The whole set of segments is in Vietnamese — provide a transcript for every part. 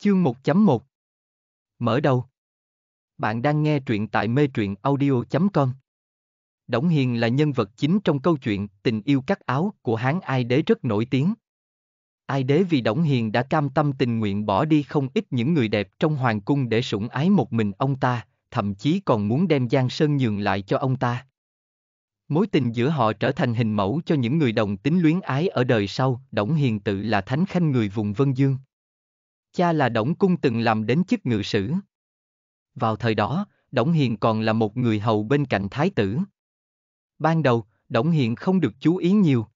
Chương 1.1 Mở đầu Bạn đang nghe truyện tại mê truyện audio.com Đổng Hiền là nhân vật chính trong câu chuyện Tình yêu cắt áo của Hán Ai Đế rất nổi tiếng. Ai Đế vì Đổng Hiền đã cam tâm tình nguyện bỏ đi không ít những người đẹp trong hoàng cung để sủng ái một mình ông ta, thậm chí còn muốn đem Giang Sơn nhường lại cho ông ta. Mối tình giữa họ trở thành hình mẫu cho những người đồng tính luyến ái ở đời sau, Đổng Hiền tự là thánh khanh người vùng Vân Dương cha là Đổng Cung từng làm đến chức ngự sử. Vào thời đó, Đổng Hiền còn là một người hầu bên cạnh thái tử. Ban đầu, Đổng Hiền không được chú ý nhiều.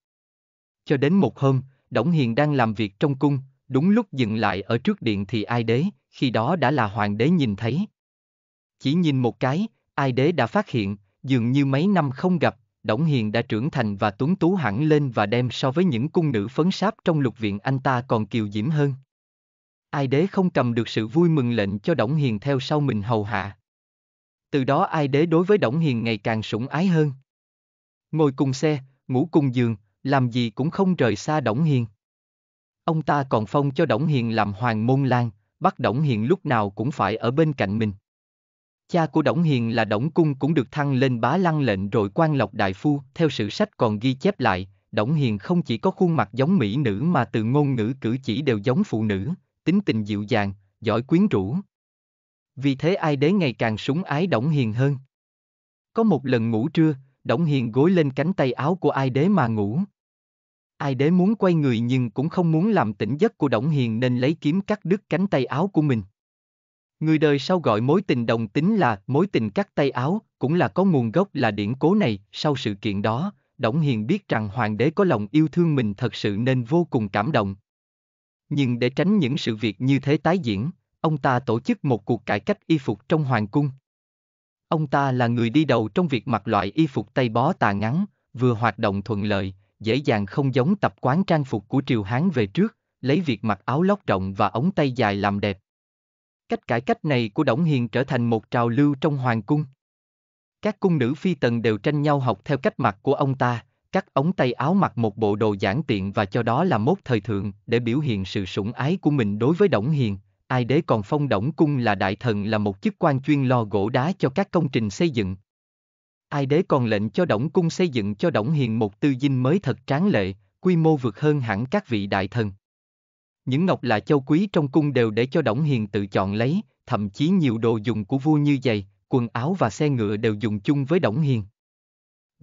Cho đến một hôm, Đổng Hiền đang làm việc trong cung, đúng lúc dừng lại ở trước điện thì ai đế, khi đó đã là hoàng đế nhìn thấy. Chỉ nhìn một cái, ai đế đã phát hiện, dường như mấy năm không gặp, Đổng Hiền đã trưởng thành và tuấn tú hẳn lên và đem so với những cung nữ phấn sáp trong lục viện anh ta còn kiều diễm hơn ai đế không cầm được sự vui mừng lệnh cho Đổng Hiền theo sau mình hầu hạ. Từ đó ai đế đối với Đổng Hiền ngày càng sủng ái hơn. Ngồi cùng xe, ngủ cùng giường, làm gì cũng không rời xa Đổng Hiền. Ông ta còn phong cho Đổng Hiền làm hoàng môn lang, bắt Đổng Hiền lúc nào cũng phải ở bên cạnh mình. Cha của Đổng Hiền là Đổng Cung cũng được thăng lên bá lăng lệnh rồi quan lộc đại phu, theo sử sách còn ghi chép lại, Đổng Hiền không chỉ có khuôn mặt giống mỹ nữ mà từ ngôn ngữ cử chỉ đều giống phụ nữ tính tình dịu dàng, giỏi quyến rũ. Vì thế ai đế ngày càng súng ái Đổng Hiền hơn. Có một lần ngủ trưa, Đổng Hiền gối lên cánh tay áo của ai đế mà ngủ. Ai đế muốn quay người nhưng cũng không muốn làm tỉnh giấc của Đổng Hiền nên lấy kiếm cắt đứt cánh tay áo của mình. Người đời sau gọi mối tình đồng tính là mối tình cắt tay áo, cũng là có nguồn gốc là điển cố này, sau sự kiện đó, Đổng Hiền biết rằng hoàng đế có lòng yêu thương mình thật sự nên vô cùng cảm động, nhưng để tránh những sự việc như thế tái diễn, ông ta tổ chức một cuộc cải cách y phục trong hoàng cung. Ông ta là người đi đầu trong việc mặc loại y phục tay bó tà ngắn, vừa hoạt động thuận lợi, dễ dàng không giống tập quán trang phục của triều Hán về trước, lấy việc mặc áo lót rộng và ống tay dài làm đẹp. Cách cải cách này của Đổng Hiền trở thành một trào lưu trong hoàng cung. Các cung nữ phi tần đều tranh nhau học theo cách mặc của ông ta, cắt ống tay áo mặc một bộ đồ giản tiện và cho đó là mốt thời thượng để biểu hiện sự sủng ái của mình đối với Đổng Hiền. Ai đế còn phong Đổng Cung là đại thần là một chức quan chuyên lo gỗ đá cho các công trình xây dựng. Ai đế còn lệnh cho Đổng Cung xây dựng cho Đổng Hiền một tư dinh mới thật tráng lệ, quy mô vượt hơn hẳn các vị đại thần. Những ngọc là châu quý trong cung đều để cho Đổng Hiền tự chọn lấy, thậm chí nhiều đồ dùng của vua như giày, quần áo và xe ngựa đều dùng chung với Đổng Hiền.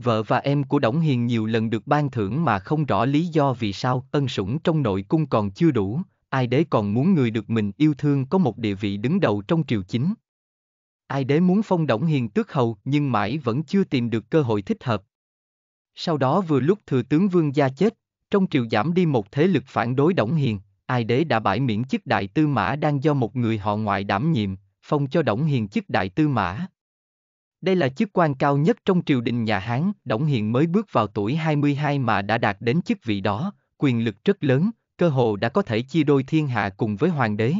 Vợ và em của Đổng Hiền nhiều lần được ban thưởng mà không rõ lý do vì sao ân sủng trong nội cung còn chưa đủ, ai đế còn muốn người được mình yêu thương có một địa vị đứng đầu trong triều chính. Ai đế muốn phong Đổng Hiền tước hầu nhưng mãi vẫn chưa tìm được cơ hội thích hợp. Sau đó vừa lúc thừa tướng Vương Gia chết, trong triều giảm đi một thế lực phản đối Đổng Hiền, ai đế đã bãi miễn chức đại tư mã đang do một người họ ngoại đảm nhiệm, phong cho Đổng Hiền chức đại tư mã. Đây là chức quan cao nhất trong triều đình nhà Hán, Đổng Hiền mới bước vào tuổi 22 mà đã đạt đến chức vị đó, quyền lực rất lớn, cơ hồ đã có thể chia đôi thiên hạ cùng với hoàng đế.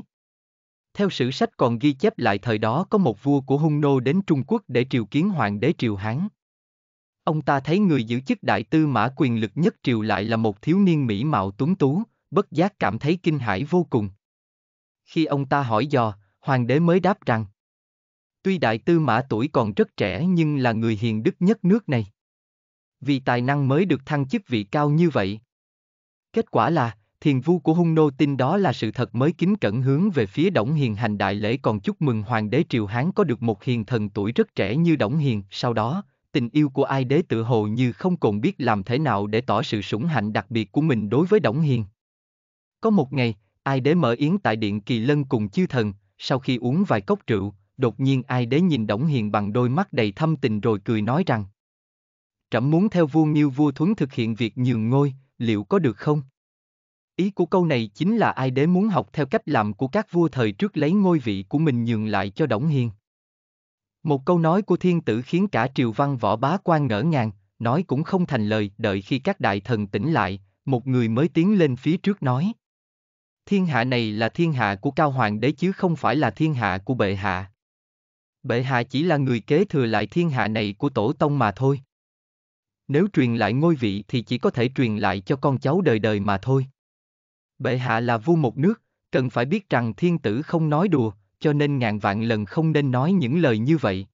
Theo sử sách còn ghi chép lại thời đó có một vua của Hung Nô đến Trung Quốc để triều kiến hoàng đế triều Hán. Ông ta thấy người giữ chức đại tư mã quyền lực nhất triều lại là một thiếu niên mỹ mạo tuấn tú, bất giác cảm thấy kinh hãi vô cùng. Khi ông ta hỏi dò, hoàng đế mới đáp rằng Tuy đại tư mã tuổi còn rất trẻ nhưng là người hiền đức nhất nước này. Vì tài năng mới được thăng chức vị cao như vậy. Kết quả là, thiền vu của hung nô tin đó là sự thật mới kính cẩn hướng về phía Đổng Hiền hành đại lễ còn chúc mừng hoàng đế Triều Hán có được một hiền thần tuổi rất trẻ như Đổng Hiền. Sau đó, tình yêu của ai đế tự hồ như không còn biết làm thế nào để tỏ sự sủng hạnh đặc biệt của mình đối với Đổng Hiền. Có một ngày, ai đế mở yến tại điện Kỳ Lân cùng chư thần, sau khi uống vài cốc rượu, Đột nhiên ai đế nhìn Đổng Hiền bằng đôi mắt đầy thâm tình rồi cười nói rằng Trẫm muốn theo vua Nghiêu vua Thuấn thực hiện việc nhường ngôi, liệu có được không? Ý của câu này chính là ai đế muốn học theo cách làm của các vua thời trước lấy ngôi vị của mình nhường lại cho Đổng Hiền. Một câu nói của thiên tử khiến cả triều văn võ bá quan ngỡ ngàng, nói cũng không thành lời, đợi khi các đại thần tỉnh lại, một người mới tiến lên phía trước nói. Thiên hạ này là thiên hạ của cao hoàng đế chứ không phải là thiên hạ của bệ hạ. Bệ hạ chỉ là người kế thừa lại thiên hạ này của tổ tông mà thôi. Nếu truyền lại ngôi vị thì chỉ có thể truyền lại cho con cháu đời đời mà thôi. Bệ hạ là vua một nước, cần phải biết rằng thiên tử không nói đùa, cho nên ngàn vạn lần không nên nói những lời như vậy.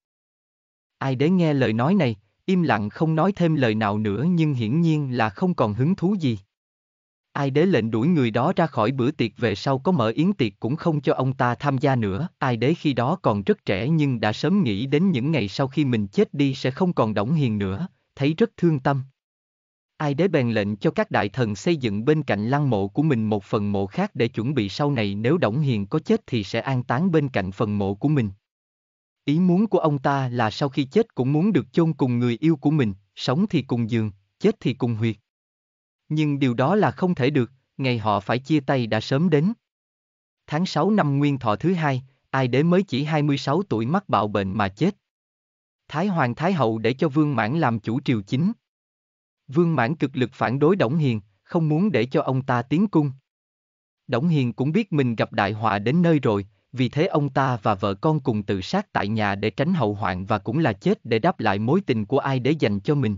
Ai đến nghe lời nói này, im lặng không nói thêm lời nào nữa nhưng hiển nhiên là không còn hứng thú gì ai đế lệnh đuổi người đó ra khỏi bữa tiệc về sau có mở yến tiệc cũng không cho ông ta tham gia nữa. Ai đế khi đó còn rất trẻ nhưng đã sớm nghĩ đến những ngày sau khi mình chết đi sẽ không còn đóng hiền nữa, thấy rất thương tâm. Ai đế bèn lệnh cho các đại thần xây dựng bên cạnh lăng mộ của mình một phần mộ khác để chuẩn bị sau này nếu Đổng Hiền có chết thì sẽ an táng bên cạnh phần mộ của mình. Ý muốn của ông ta là sau khi chết cũng muốn được chôn cùng người yêu của mình, sống thì cùng giường, chết thì cùng huyệt. Nhưng điều đó là không thể được, ngày họ phải chia tay đã sớm đến. Tháng 6 năm Nguyên Thọ thứ hai, ai đế mới chỉ 26 tuổi mắc bạo bệnh mà chết. Thái Hoàng Thái Hậu để cho Vương Mãn làm chủ triều chính. Vương Mãn cực lực phản đối Đổng Hiền, không muốn để cho ông ta tiến cung. Đổng Hiền cũng biết mình gặp đại họa đến nơi rồi, vì thế ông ta và vợ con cùng tự sát tại nhà để tránh hậu hoạn và cũng là chết để đáp lại mối tình của ai để dành cho mình.